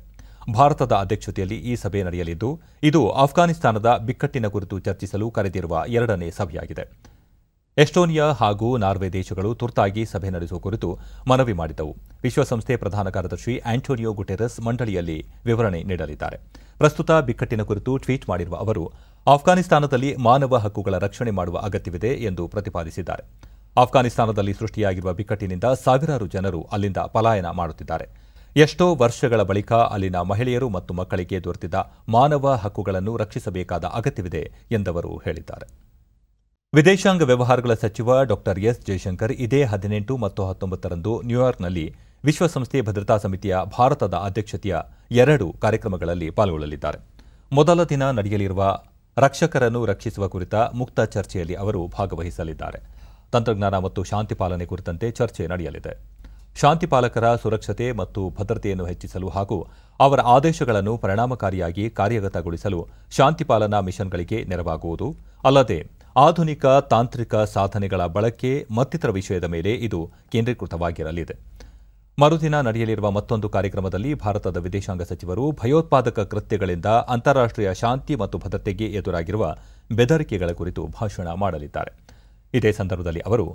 ಭಾರತದ ಅಧ್ಯಕ್ಷತೆಯಲ್ಲಿ ಈ ಸಭೆ ನಡೆಯಲಿದ್ದು ಇದು ಆಫ್ಘಾನಿಸ್ತಾನದ ಬಿಕ್ಕಟ್ಟಿನ ಕುರಿತು ಚರ್ಚಿಸಲು ಕರೆದಿರುವ ಎರಡನೇ ಸಭೆಯಾಗಿದೆ ಎಸ್ಟೋನಿಯಾ ಹಾಗೂ ನಾರ್ವೆ ದೇಶಗಳು ತುರ್ತಾಗಿ ಸಭೆ ನಡೆಸುವ ಕುರಿತು ಮನವಿ ಮಾಡಿದವು ವಿಶ್ವಸಂಸ್ಥೆ ಪ್ರಧಾನ ಕಾರ್ಯದರ್ಶಿ ಆಂಟೋನಿಯೋ ಗುಟೆರಸ್ ಮಂಡಳಿಯಲ್ಲಿ ವಿವರಣೆ ನೀಡಲಿದ್ದಾರೆ ಪ್ರಸ್ತುತ ಬಿಕ್ಕಟ್ಟಿನ ಕುರಿತು ಟ್ವೀಟ್ ಮಾಡಿರುವ ಅವರು ಆಫ್ಘಾನಿಸ್ತಾನದಲ್ಲಿ ಮಾನವ ಹಕ್ಕುಗಳ ರಕ್ಷಣೆ ಮಾಡುವ ಅಗತ್ಯವಿದೆ ಎಂದು ಪ್ರತಿಪಾದಿಸಿದ್ದಾರೆ ಆಫ್ಘಾನಿಸ್ತಾನದಲ್ಲಿ ಸೃಷ್ಟಿಯಾಗಿರುವ ಬಿಕ್ಕಟ್ಟಿನಿಂದ ಸಾವಿರಾರು ಜನರು ಅಲ್ಲಿಂದ ಪಲಾಯನ ಮಾಡುತ್ತಿದ್ದಾರೆ ಎಷ್ಟೋ ವರ್ಷಗಳ ಬಳಿಕ ಅಲ್ಲಿನ ಮಹಿಳೆಯರು ಮತ್ತು ಮಕ್ಕಳಿಗೆ ದೊರೆತಿದ್ದ ಮಾನವ ಹಕ್ಕುಗಳನ್ನು ರಕ್ಷಿಸಬೇಕಾದ ಅಗತ್ಯವಿದೆ ಎಂದವರು ಹೇಳಿದ್ದಾರೆ ವಿದೇಶಾಂಗ ವ್ಯವಹಾರಗಳ ಸಚಿವ ಡಾ ಎಸ್ ಜೈಶಂಕರ್ ಇದೇ ಹದಿನೆಂಟು ಮತ್ತು ಹತ್ತೊಂಬತ್ತರಂದು ನ್ಯೂಯಾರ್ಕ್ನಲ್ಲಿ ವಿಶ್ವಸಂಸ್ಥೆ ಭದ್ರತಾ ಸಮಿತಿಯ ಭಾರತದ ಅಧ್ಯಕ್ಷತೆಯ ಎರಡು ಕಾರ್ಯಕ್ರಮಗಳಲ್ಲಿ ಪಾಲ್ಗೊಳ್ಳಲಿದ್ದಾರೆ ಮೊದಲ ದಿನ ನಡೆಯಲಿರುವ ರಕ್ಷಕರನ್ನು ರಕ್ಷಿಸುವ ಕುರಿತ ಮುಕ್ತ ಚರ್ಚೆಯಲ್ಲಿ ಅವರು ಭಾಗವಹಿಸಲಿದ್ದಾರೆ ತಂತ್ರಜ್ಞಾನ ಮತ್ತು ಶಾಂತಿ ಪಾಲನೆ ಕುರಿತಂತೆ ಚರ್ಚೆ ನಡೆಯಲಿದೆ ಶಾಂತಿಪಾಲಕರ ಸುರಕ್ಷತೆ ಮತ್ತು ಭದ್ರತೆಯನ್ನು ಹೆಚ್ಚಿಸಲು ಹಾಗೂ ಅವರ ಆದೇಶಗಳನ್ನು ಪರಿಣಾಮಕಾರಿಯಾಗಿ ಕಾರ್ಯಗತಗೊಳಿಸಲು ಶಾಂತಿ ಪಾಲನಾ ಮಿಷನ್ಗಳಿಗೆ ನೆರವಾಗುವುದು ಅಲ್ಲದೆ ಆಧುನಿಕ ತಾಂತ್ರಿಕ ಸಾಧನೆಗಳ ಬಳಕೆ ಮತ್ತಿತರ ವಿಷಯದ ಮೇಲೆ ಇದು ಕೇಂದ್ರೀಕೃತವಾಗಿರಲಿದೆ ಮರುದಿನ ನಡೆಯಲಿರುವ ಮತ್ತೊಂದು ಕಾರ್ಯಕ್ರಮದಲ್ಲಿ ಭಾರತದ ವಿದೇಶಾಂಗ ಸಚಿವರು ಭಯೋತ್ಪಾದಕ ಕೃತ್ಯಗಳಿಂದ ಅಂತಾರಾಷ್ಟ್ರೀಯ ಶಾಂತಿ ಮತ್ತು ಭದ್ರತೆಗೆ ಎದುರಾಗಿರುವ ಬೆದರಿಕೆಗಳ ಕುರಿತು ಭಾಷಣ ಮಾಡಲಿದ್ದಾರೆ ಇದೇ ಸಂದರ್ಭದಲ್ಲಿ ಅವರು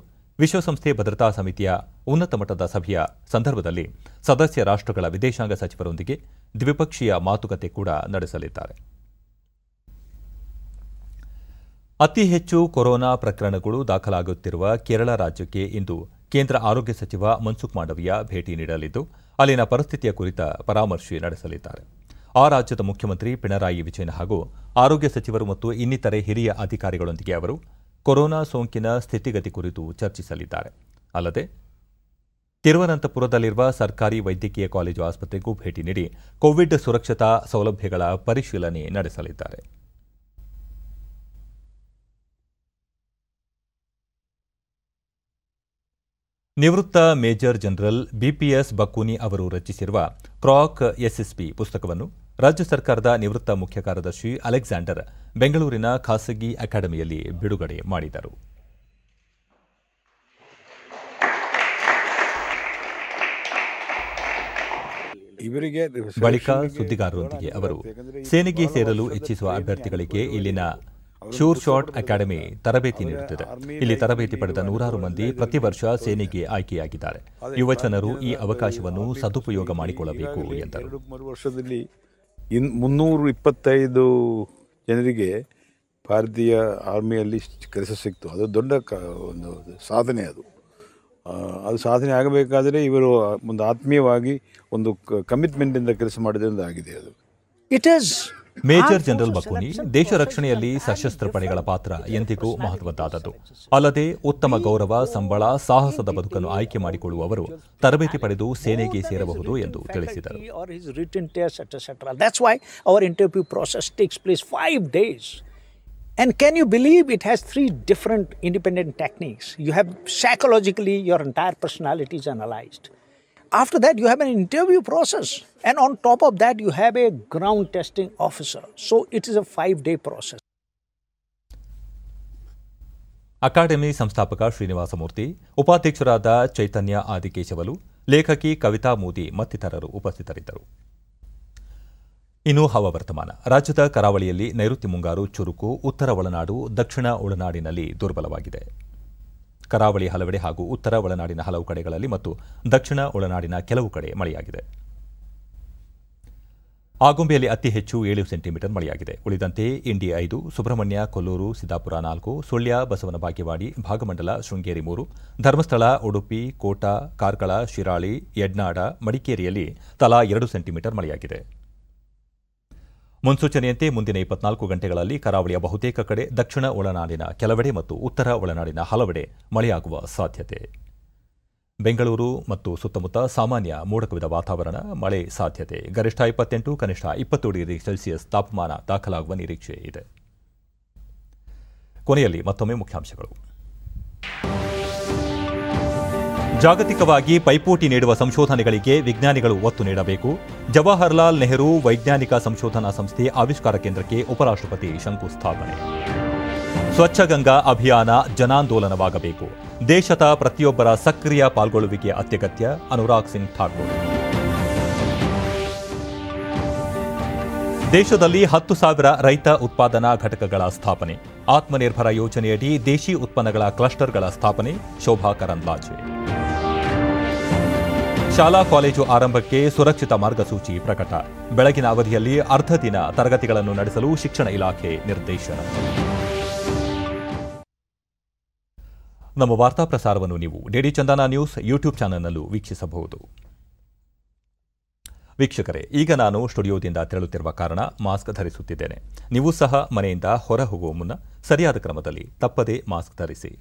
ವಿಶ್ವಸಂಸ್ಥೆ ಭದ್ರತಾ ಸಮಿತಿಯ ಉನ್ನತ ಮಟ್ಟದ ಸಭೆಯ ಸಂದರ್ಭದಲ್ಲಿ ಸದಸ್ಯ ರಾಷ್ಟ್ರಗಳ ವಿದೇಶಾಂಗ ಸಚಿವರೊಂದಿಗೆ ದ್ವಿಪಕ್ಷೀಯ ಮಾತುಕತೆ ಕೂಡ ನಡೆಸಲಿದ್ದಾರೆ ಅತಿ ಹೆಚ್ಚು ಕೊರೋನಾ ಪ್ರಕರಣಗಳು ದಾಖಲಾಗುತ್ತಿರುವ ಕೇರಳ ರಾಜ್ಯಕ್ಕೆ ಇಂದು ಕೇಂದ್ರ ಆರೋಗ್ಯ ಸಚಿವ ಮನ್ಸುಖ್ ಮಾಂಡವಿಯ ಭೇಟಿ ನೀಡಲಿದ್ದು ಅಲ್ಲಿನ ಪರಿಸ್ಥಿತಿಯ ಕುರಿತ ಪರಾಮರ್ಶೆ ನಡೆಸಲಿದ್ದಾರೆ ಆ ರಾಜ್ಯದ ಮುಖ್ಯಮಂತ್ರಿ ಪಿಣರಾಯಿ ವಿಜಯನ್ ಹಾಗೂ ಆರೋಗ್ಯ ಸಚಿವರು ಮತ್ತು ಇನ್ನಿತರೆ ಹಿರಿಯ ಅಧಿಕಾರಿಗಳೊಂದಿಗೆ ಅವರು ಕೊರೋನಾ ಸೋಂಕಿನ ಸ್ಥಿತಿಗತಿ ಕುರಿತು ಚರ್ಚಿಸಲಿದ್ದಾರೆ ಅಲ್ಲದೆ ತಿರುವನಂತಪುರದಲ್ಲಿರುವ ಸರ್ಕಾರಿ ವೈದ್ಯಕೀಯ ಕಾಲೇಜು ಆಸ್ಪತ್ರೆಗೂ ಭೇಟಿ ನೀಡಿ ಕೋವಿಡ್ ಸುರಕ್ಷತಾ ಸೌಲಭ್ಯಗಳ ಪರಿಶೀಲನೆ ನಡೆಸಲಿದ್ದಾರೆ ನಿವೃತ್ತ ಮೇಜರ್ ಜನರಲ್ ಬಿಪಿಎಸ್ ಬಕ್ಕೂನಿ ಅವರು ರಚಿಸಿರುವ ಕ್ರಾಕ್ ಎಸ್ಎಸ್ಪಿ ಪುಸ್ತಕವನ್ನು ರಾಜ್ಯ ಸರ್ಕಾರದ ನಿವೃತ್ತ ಮುಖ್ಯ ಕಾರ್ಯದರ್ಶಿ ಅಲೆಕ್ಸಾಂಡರ್ ಬೆಂಗಳೂರಿನ ಖಾಸಗಿ ಅಕಾಡೆಮಿಯಲ್ಲಿ ಬಿಡುಗಡೆ ಮಾಡಿದರು ಬಳಿಕ ಸುದ್ದಿಗಾರರೊಂದಿಗೆ ಅವರು ಸೇನೆಗೆ ಸೇರಲು ಇಚ್ಛಿಸುವ ಅಭ್ಯರ್ಥಿಗಳಿಗೆ ಇಲ್ಲಿನ ಶೂರ್ ಶಾಟ್ ಅಕಾಡೆಮಿ ತರಬೇತಿ ನೀಡುತ್ತಿದೆ ಇಲ್ಲಿ ತರಬೇತಿ ಪಡೆದ ನೂರಾರು ಮಂದಿ ಪ್ರತಿ ವರ್ಷ ಸೇನೆಗೆ ಆಯ್ಕೆಯಾಗಿದ್ದಾರೆ ಯುವಜನರು ಈ ಅವಕಾಶವನ್ನು ಸದುಪಯೋಗ ಮಾಡಿಕೊಳ್ಳಬೇಕು ಎಂದರು ವರ್ಷದಲ್ಲಿ ಮುನ್ನೂರು ಇಪ್ಪತ್ತೈದು ಜನರಿಗೆ ಭಾರತೀಯ ಆರ್ಮಿಯಲ್ಲಿ ಕೆಲಸ ಸಿಕ್ತು ಅದು ದೊಡ್ಡ ಒಂದು ಸಾಧನೆ ಅದು ಅದು ಸಾಧನೆ ಆಗಬೇಕಾದರೆ ಇವರು ಒಂದು ಆತ್ಮೀಯವಾಗಿ ಒಂದು ಕಮಿಟ್ಮೆಂಟಿಂದ ಕೆಲಸ ಮಾಡಿದ್ರಿಂದ ಆಗಿದೆ ಅದು ಇಟ್ ಈಸ್ ಮೇಜರ್ ಜನರಲ್ ಬಕೂನಿ ದೇಶ ರಕ್ಷಣೆಯಲ್ಲಿ ಸಶಸ್ತ್ರ ಪಡೆಗಳ ಪಾತ್ರ ಎಂದಿಗೂ ಮಹತ್ವದ್ದಾದದ್ದು ಅಲ್ಲದೆ ಉತ್ತಮ ಗೌರವ ಸಂಬಳ ಸಾಹಸದ ಬದುಕನ್ನು ಆಯ್ಕೆ ಮಾಡಿಕೊಳ್ಳುವವರು ತರಬೇತಿ ಪಡೆದು ಸೇನೆಗೆ ಸೇರಬಹುದು ಎಂದು ತಿಳಿಸಿದರು After that, you have an interview process. And on top of that, you have a ground testing officer. So it is a five day process. Academy ಸಂಸ್ಥಾಪಕ ಶ್ರೀನಿವಾಸಮೂರ್ತಿ ಉಪಾಧ್ಯಕ್ಷರಾದ ಚೈತನ್ಯ ಆದಿಕೇಶವಲು ಲೇಖಕಿ ಕವಿತಾ ಮೋದಿ ಮತ್ತಿತರರು ಉಪಸ್ಥಿತರಿದ್ದರು ಇನ್ನು ಹವಾವರ್ತಮಾನ ರಾಜ್ಯದ ಕರಾವಳಿಯಲ್ಲಿ ನೈಋತ್ಯ ಮುಂಗಾರು ಚುರುಕು ಉತ್ತರ ಒಳನಾಡು ದಕ್ಷಿಣ ಒಳನಾಡಿನಲ್ಲಿ ದುರ್ಬಲವಾಗಿದೆ ಕರಾವಳಿ ಹಲವೆಡೆ ಹಾಗೂ ಉತ್ತರ ಒಳನಾಡಿನ ಹಲವು ಕಡೆಗಳಲ್ಲಿ ಮತ್ತು ದಕ್ಷಿಣ ಒಳನಾಡಿನ ಕೆಲವು ಕಡೆ ಮಳೆಯಾಗಿದೆ ಆಗುಂಬೆಯಲ್ಲಿ ಅತಿ ಹೆಚ್ಚು ಏಳು ಸೆಂಟಿಮೀಟರ್ ಮಳೆಯಾಗಿದೆ ಉಳಿದಂತೆ ಇಂಡಿ ಐದು ಸುಬ್ರಹ್ಮಣ್ಯ ಕೊಲ್ಲೂರು ಸಿದ್ದಾಪುರ ನಾಲ್ಕು ಸುಳ್ಯ ಬಸವನ ಬಾಗೇವಾಡಿ ಭಾಗಮಂಡಲ ಶೃಂಗೇರಿ ಮೂರು ಧರ್ಮಸ್ಥಳ ಉಡುಪಿ ಕೋಟಾ ಕಾರ್ಕಳ ಶಿರಾಳಿ ಯಡ್ನಾಡ ಮಡಿಕೇರಿಯಲ್ಲಿ ತಲಾ ಎರಡು ಸೆಂಟಿಮೀಟರ್ ಮಳೆಯಾಗಿದೆ ಮುನ್ಸೂಚನೆಯಂತೆ ಮುಂದಿನ ಇಪ್ಪತ್ನಾಲ್ಕು ಗಂಟೆಗಳಲ್ಲಿ ಕರಾವಳಿಯ ಬಹುತೇಕ ಕಡೆ ದಕ್ಷಿಣ ಒಳನಾಡಿನ ಕೆಲವೆಡೆ ಮತ್ತು ಉತ್ತರ ಒಳನಾಡಿನ ಹಲವೆಡೆ ಮಳೆಯಾಗುವ ಸಾಧ್ಯತೆ ಬೆಂಗಳೂರು ಮತ್ತು ಸುತ್ತಮುತ್ತ ಸಾಮಾನ್ಯ ಮೋಡಕವಿದ ವಾತಾವರಣ ಮಳೆ ಸಾಧ್ಯತೆ ಗರಿಷ್ಠ ಇಪ್ಪತ್ತೆಂಟು ಕನಿಷ್ಠ ಇಪ್ಪತ್ತು ಡಿಗ್ರಿ ಸೆಲ್ಸಿಯಸ್ ತಾಪಮಾನ ದಾಖಲಾಗುವ ನಿರೀಕ್ಷೆ ಇದೆ ಕೊನೆಯಲ್ಲಿ ಮತ್ತೊಮ್ಮೆ ಮುಖ್ಯಾಂಶಗಳು ಜಾಗತಿಕವಾಗಿ ಪೈಪೋಟಿ ನೀಡುವ ಸಂಶೋಧನೆಗಳಿಗೆ ವಿಜ್ಞಾನಿಗಳು ಒತ್ತು ನೀಡಬೇಕು ಜವಾಹರ್ಲಾಲ್ ನೆಹರು ವೈಜ್ಞಾನಿಕ ಸಂಶೋಧನಾ ಸಂಸ್ಥೆ ಆವಿಷ್ಕಾರ ಕೇಂದ್ರಕ್ಕೆ ಉಪರಾಷ್ಟ್ರಪತಿ ಶಂಕುಸ್ಥಾಪನೆ ಸ್ವಚ್ಛ ಗಂಗಾ ಅಭಿಯಾನ ಜನಾಂದೋಲನವಾಗಬೇಕು ದೇಶದ ಪ್ರತಿಯೊಬ್ಬರ ಸಕ್ರಿಯ ಪಾಲ್ಗೊಳ್ಳುವಿಕೆ ಅತ್ಯಗತ್ಯ ಅನುರಾಗ್ ಸಿಂಗ್ ಠಾಕೂರ್ ದೇಶದಲ್ಲಿ ಹತ್ತು ಸಾವಿರ ರೈತ ಉತ್ಪಾದನಾ ಘಟಕಗಳ ಸ್ಥಾಪನೆ ಆತ್ಮನಿರ್ಭರ ಯೋಜನೆಯಡಿ ದೇಶಿ ಉತ್ಪನ್ನಗಳ ಕ್ಲಸ್ಟರ್ಗಳ ಸ್ಥಾಪನೆ ಶೋಭಾ ಕರಂದ್ಲಾಜೆ ಶಾಲಾ ಕಾಲೇಜು ಆರಂಭಕ್ಕೆ ಸುರಕ್ಷಿತ ಮಾರ್ಗಸೂಚಿ ಪ್ರಕಟ ಬೆಳಗಿನ ಅವಧಿಯಲ್ಲಿ ಅರ್ಧ ದಿನ ತರಗತಿಗಳನ್ನು ನಡೆಸಲು ಶಿಕ್ಷಣ ಇಲಾಖೆ ನಿರ್ದೇಶನ ನಮ್ಮ ವಾರ್ತಾ ಪ್ರಸಾರವನ್ನು ನೀವು ಡಿಡಿ ಚಂದನ ನ್ಯೂಸ್ ಯೂಟ್ಯೂಬ್ ಚಾನೆಲ್ನಲ್ಲೂ ವೀಕ್ಷಿಸಬಹುದು ವೀಕ್ಷಕರೇ ಈಗ ನಾನು ಸ್ಟುಡಿಯೋದಿಂದ ತೆರಳುತ್ತಿರುವ ಕಾರಣ ಮಾಸ್ಕ್ ಧರಿಸುತ್ತಿದ್ದೇನೆ ನೀವು ಸಹ ಮನೆಯಿಂದ ಹೊರ ಹೋಗುವ ಮುನ್ನ ಸರಿಯಾದ ಕ್ರಮದಲ್ಲಿ ತಪ್ಪದೇ ಮಾಸ್ಕ್ ಧರಿಸಿ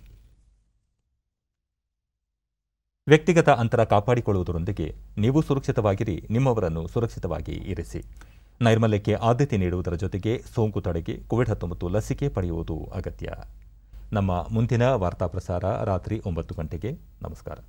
ವ್ಯಕ್ತಿಗತ ಅಂತರ ಕಾಪಾಡಿಕೊಳ್ಳುವುದರೊಂದಿಗೆ ನೀವು ಸುರಕ್ಷಿತವಾಗಿರಿ ನಿಮ್ಮವರನ್ನು ಸುರಕ್ಷಿತವಾಗಿ ಇರಿಸಿ ನೈರ್ಮಲ್ಯಕ್ಕೆ ಆದ್ಯತೆ ನೀಡುವುದರ ಜೊತೆಗೆ ಸೋಂಕು ತಡೆಗೆ ಕೋವಿಡ್ ಹತ್ತೊಂಬತ್ತು ಲಸಿಕೆ ಪಡೆಯುವುದು ಅಗತ್ಯ ನಮ್ಮ ಮುಂದಿನ ವಾರ್ತಾ ಪ್ರಸಾರ ರಾತ್ರಿ ಒಂಬತ್ತು ಗಂಟೆಗೆ ನಮಸ್ಕಾರ